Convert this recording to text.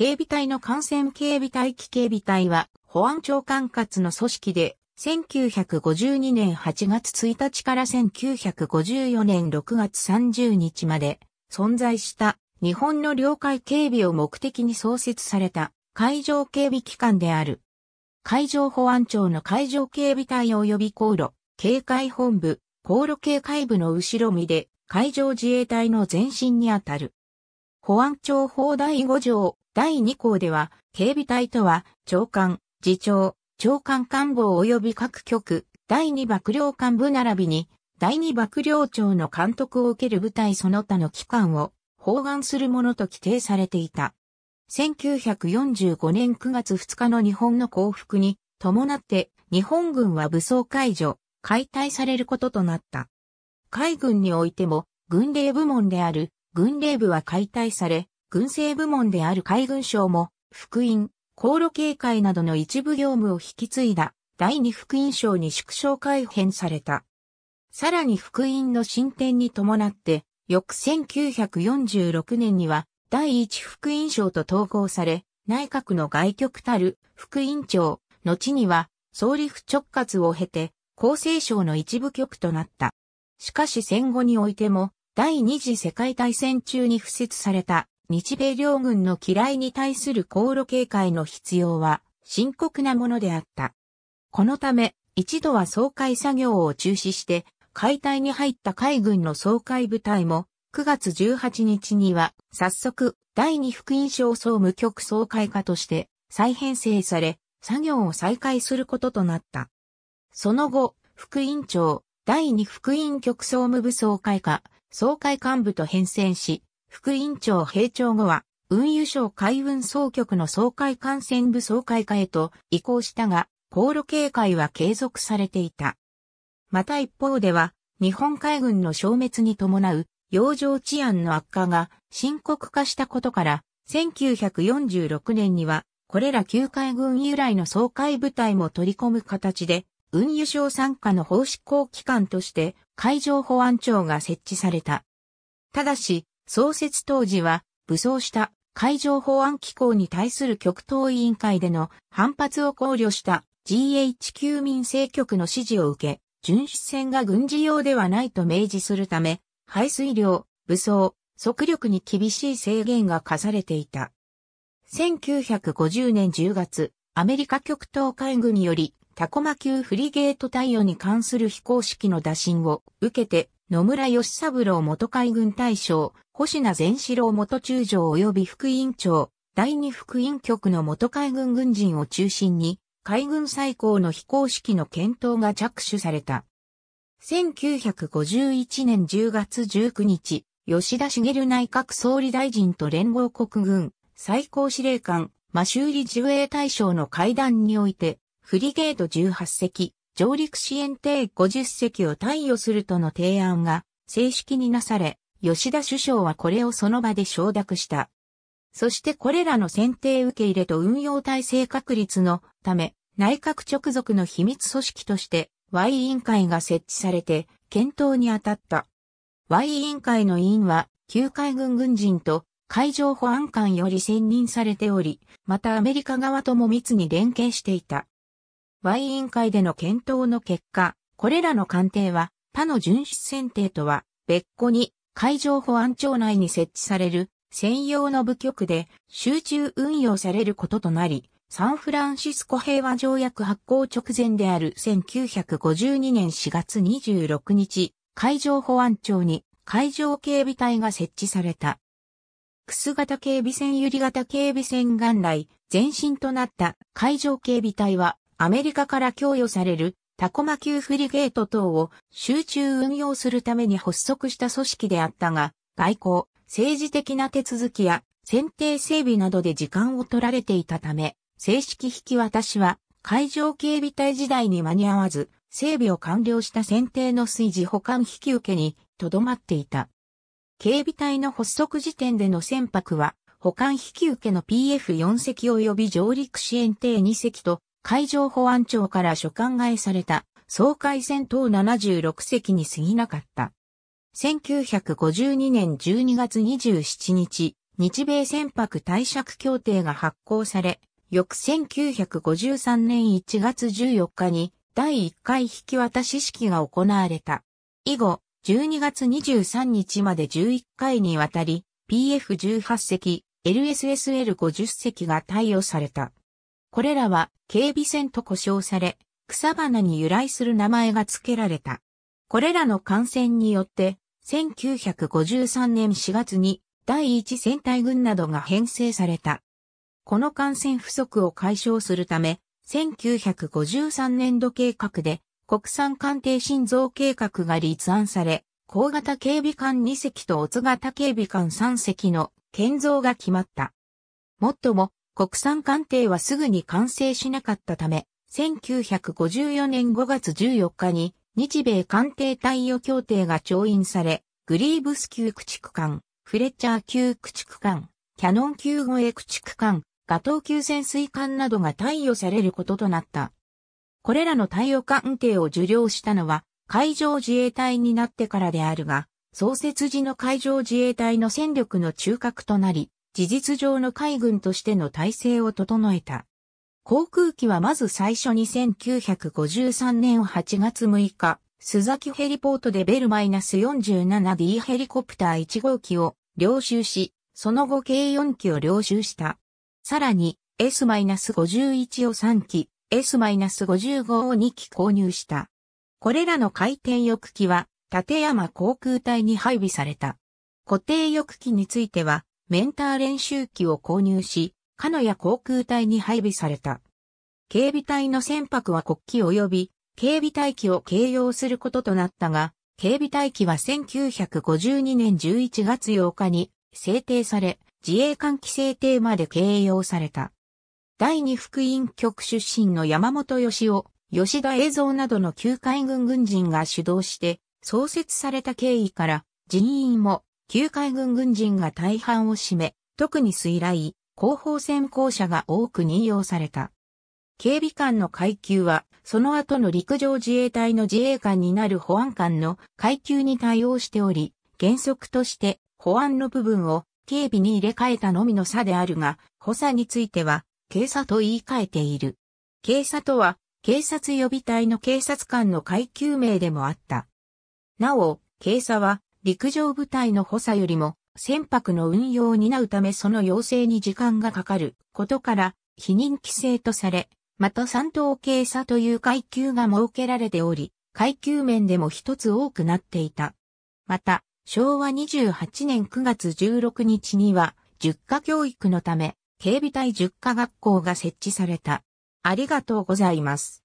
警備隊の感染警備隊機警備隊は保安庁管轄の組織で、1952年8月1日から1954年6月30日まで存在した日本の領海警備を目的に創設された海上警備機関である。海上保安庁の海上警備隊及び航路、警戒本部、航路警戒部の後ろ身で海上自衛隊の前身にあたる。保安庁法第5条第2項では、警備隊とは、長官、次長、長官官房及び各局、第2幕僚幹部並びに、第2幕僚長の監督を受ける部隊その他の機関を、包含するものと規定されていた。1945年9月2日の日本の降伏に伴って日本軍は武装解除、解体されることとなった。海軍においても軍令部門である軍令部は解体され、軍政部門である海軍省も、福音、航路警戒などの一部業務を引き継いだ第二福音省に縮小改編された。さらに福音の進展に伴って、翌1946年には第一福音省と統合され、内閣の外局たる副院長、後には総理府直轄を経て、厚生省の一部局となった。しかし戦後においても、第二次世界大戦中に付設された日米両軍の嫌いに対する航路警戒の必要は深刻なものであった。このため、一度は総会作業を中止して、解体に入った海軍の総会部隊も、9月18日には、早速、第二副印象総務局総会課として、再編成され、作業を再開することとなった。その後、副院長、第二副院局総務部総会課、総会幹部と編成し、副委員長閉庁後は、運輸省海運総局の総会艦船部総会下へと移行したが、航路警戒は継続されていた。また一方では、日本海軍の消滅に伴う、洋上治安の悪化が深刻化したことから、1946年には、これら旧海軍由来の総会部隊も取り込む形で、運輸省参加の法執行機関として海上保安庁が設置された。ただし、創設当時は、武装した海上保安機構に対する極東委員会での反発を考慮した GHQ 民政局の指示を受け、巡視船が軍事用ではないと明示するため、排水量、武装、速力に厳しい制限が課されていた。1950年10月、アメリカ極東海軍により、タコマ級フリゲート対応に関する飛行式の打診を受けて、野村義三郎元海軍大将、星名善四郎元中将及び副委員長、第二副委員局の元海軍軍人を中心に、海軍最高の非公式の検討が着手された。1951年10月19日、吉田茂内閣総理大臣と連合国軍最高司令官、マシューリ自衛大将の会談において、フリゲート18隻、上陸支援艇50隻を貸与するとの提案が正式になされ、吉田首相はこれをその場で承諾した。そしてこれらの選定受け入れと運用体制確立のため、内閣直属の秘密組織として Y 委員会が設置されて検討に当たった。Y 委員会の委員は、旧海軍軍人と海上保安官より選任されており、またアメリカ側とも密に連携していた。委員会での検討の結果、これらの艦艇は他の巡視船艇とは別個に海上保安庁内に設置される専用の部局で集中運用されることとなり、サンフランシスコ平和条約発行直前である1952年4月26日、海上保安庁に海上警備隊が設置された。クス型警備船ユリ型警備船元来、前身となった海上警備隊はアメリカから供与されるタコマ級フリゲート等を集中運用するために発足した組織であったが、外交、政治的な手続きや選定整備などで時間を取られていたため、正式引き渡しは海上警備隊時代に間に合わず、整備を完了した選定の水事保管引き受けにとどまっていた。警備隊の発足時点での船舶は、保管引き受けの PF4 隻及び上陸支援艇2隻と海上保安庁から所管外された総海戦等76隻に過ぎなかった。1952年12月27日、日米船舶対借協定が発行され、翌1953年1月14日に第1回引き渡し式が行われた。以後、12月23日まで11回にわたり、PF18 隻、LSSL50 隻が対応された。これらは警備船と呼称され、草花に由来する名前が付けられた。これらの感染によって、1953年4月に第一戦隊軍などが編成された。この感染不足を解消するため、1953年度計画で国産艦艇新造計画が立案され、高型警備艦2隻と乙型警備艦3隻の建造が決まった。もっとも、国産艦艇はすぐに完成しなかったため、1954年5月14日に日米艦艇対応協定が調印され、グリーブス級駆逐艦、フレッチャー級駆逐艦、キャノン級護衛駆逐艦、ガトー級潜水艦などが対応されることとなった。これらの対応艦艇を受領したのは海上自衛隊になってからであるが、創設時の海上自衛隊の戦力の中核となり、事実上の海軍としての体制を整えた。航空機はまず最初に1953年8月6日、須崎ヘリポートでベル -47D ヘリコプター1号機を領収し、その後計4機を領収した。さらに S-51 を3機、S-55 を2機購入した。これらの回転翼機は立山航空隊に配備された。固定翼機についてはメンター練習機を購入し、カノヤ航空隊に配備された。警備隊の船舶は国旗及び警備隊機を掲揚することとなったが、警備隊機は1952年11月8日に制定され、自衛官規制定まで掲揚された。第二福音局出身の山本義雄、吉田栄三などの旧海軍軍人が主導して創設された経緯から人員も旧海軍軍人が大半を占め、特に水雷、後方先行者が多く任用された。警備官の階級は、その後の陸上自衛隊の自衛官になる保安官の階級に対応しており、原則として保安の部分を警備に入れ替えたのみの差であるが、補佐については、警察と言い換えている。警察とは、警察予備隊の警察官の階級名でもあった。なお、警察は、陸上部隊の補佐よりも船舶の運用を担うためその要請に時間がかかることから否認規制とされ、また三等警察という階級が設けられており、階級面でも一つ多くなっていた。また、昭和28年9月16日には、10科教育のため、警備隊10科学校が設置された。ありがとうございます。